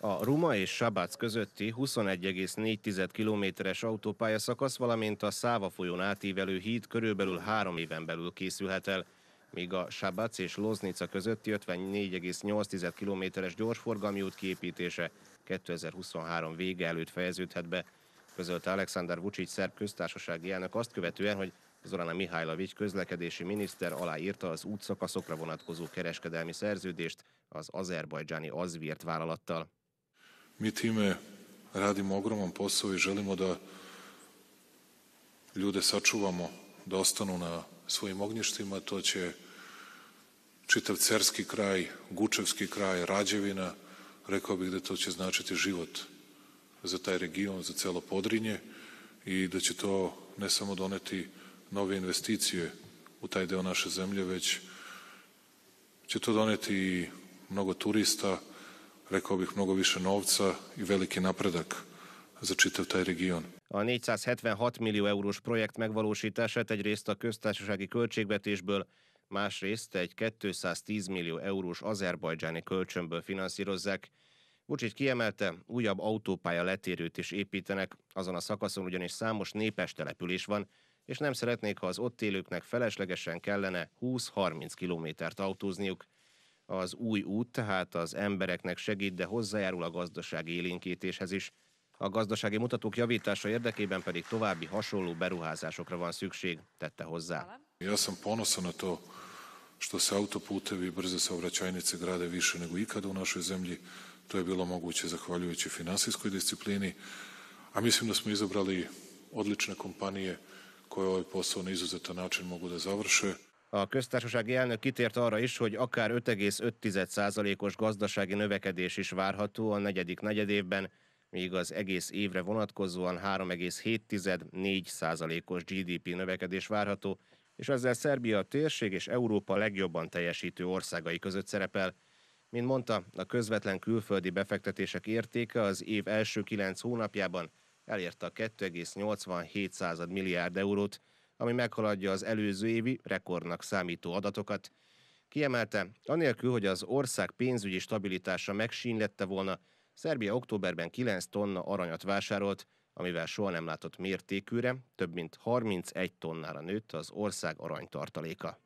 A Ruma és Sabác közötti 21,4 kilométeres szakasz valamint a Száva folyón átívelő híd körülbelül három éven belül készülhet el, míg a Sabác és Loznica közötti 54,8 kilométeres gyorsforgalmi út kiépítése 2023 vége előtt fejeződhet be, közölte Alexander Vucic szerb köztársasági elnök azt követően, hogy Zorana Mihajlovics közlekedési miniszter aláírta az útszakaszokra vonatkozó kereskedelmi szerződést az azerbajdzsáni Azvirt vállalattal. Mi time radimo ogroman posao i želimo da ljude sačuvamo da ostanu na svojim ognjištima, to će čitav Cerski kraj, Gučevski kraj, Rađevina, rekao bih da to će značiti život za taj region, za celo Podrinje i da će to ne samo doneti nove investicije u taj deo naše zemlje, već će to doneti i mnogo turista, rekao bih, mnogo više novca i veliki napredak za čitav taj region. A 476 millió eurós projekt megvalósítását egyrészt a köztársasági költségvetésből, másrészt egy 210 millió eurós azerbajdzsáni kölcsönből finanszírozzák. Vucic kiemelte, újabb autópálya letérőt is építenek, azon a szakaszon ugyanis számos népes település van, és nem szeretnék, ha az ott élőknek feleslegesen kellene 20-30 kilométert autózniuk az új út, tehát az embereknek segít, de hozzájárul a gazdaság élénkítéshez is. A gazdasági mutatók javítása érdekében pedig további hasonló beruházásokra van szükség, tette hozzá. Ja sam ponosan na to što se autoputevi i brze saobraćajnice grade više nego ikada u našoj zemlji. To je bilo moguće zahvaljujući finansijskoj disciplini, a mislim da smo izabrali odlične kompanije koje ovaj posao na izuzetan način mogu da završe. A köztársasági elnök kitért arra is, hogy akár 5,5%-os gazdasági növekedés is várható a negyedik negyedévben, míg az egész évre vonatkozóan 3,7-4%-os GDP növekedés várható, és ezzel Szerbia a térség és Európa legjobban teljesítő országai között szerepel. Mint mondta, a közvetlen külföldi befektetések értéke az év első kilenc hónapjában elérte a 2,87 milliárd eurót, ami meghaladja az előző évi rekordnak számító adatokat. Kiemelte, anélkül, hogy az ország pénzügyi stabilitása megsínlette volna, Szerbia októberben 9 tonna aranyat vásárolt, amivel soha nem látott mértékűre, több mint 31 tonnára nőtt az ország aranytartaléka.